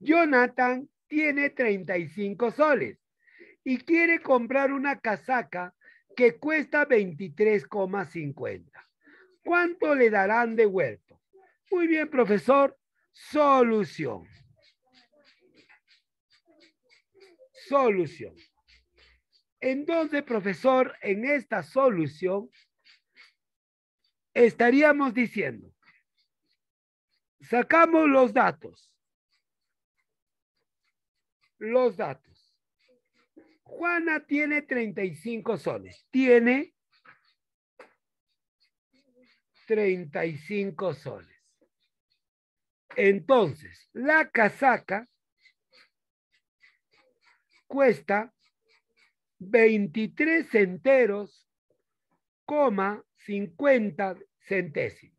Jonathan tiene 35 soles y quiere comprar una casaca que cuesta 23,50. ¿Cuánto le darán de vuelto? Muy bien, profesor. Solución. Solución. Entonces, profesor, en esta solución estaríamos diciendo, sacamos los datos los datos. Juana tiene 35 soles. Tiene 35 soles. Entonces, la casaca cuesta 23 enteros, coma 50 centésimos.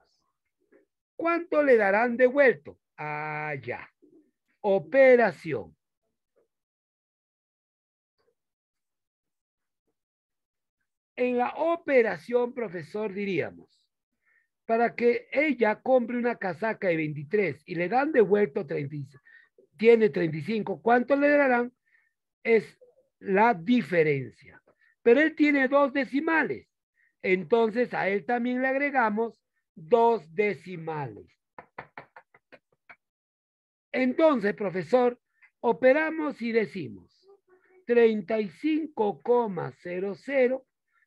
¿Cuánto le darán de vuelto? Allá. Ah, Operación. en la operación, profesor, diríamos, para que ella compre una casaca de 23 y le dan devuelto 35 tiene 35, ¿cuánto le darán? Es la diferencia. Pero él tiene dos decimales. Entonces a él también le agregamos dos decimales. Entonces, profesor, operamos y decimos 35,00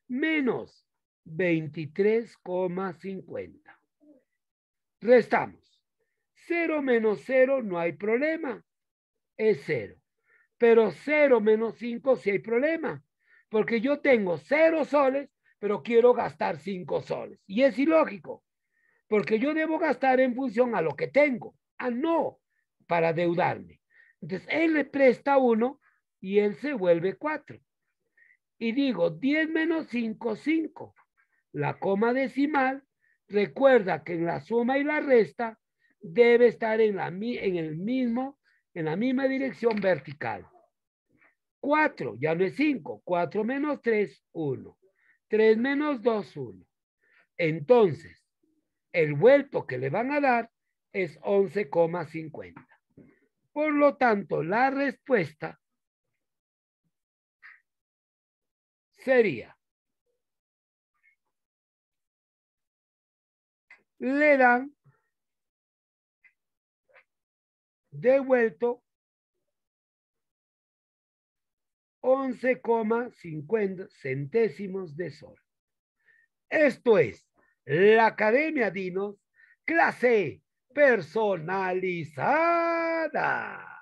menos 23,50. Restamos. Cero menos cero no hay problema, es cero. Pero 0 menos 5 sí hay problema, porque yo tengo 0 soles, pero quiero gastar 5 soles. Y es ilógico, porque yo debo gastar en función a lo que tengo, a ah, no para deudarme. Entonces, él le presta uno y él se vuelve 4 y digo 10 menos 5, 5. La coma decimal, recuerda que en la suma y la resta debe estar en la, en el mismo, en la misma dirección vertical. 4, ya no es 5, 4 menos 3, 1. 3 menos 2, 1. Entonces, el vuelto que le van a dar es 11,50. Por lo tanto, la respuesta sería, le dan devuelto 11,50 centésimos de sol. Esto es la Academia Dinos, clase personalizada.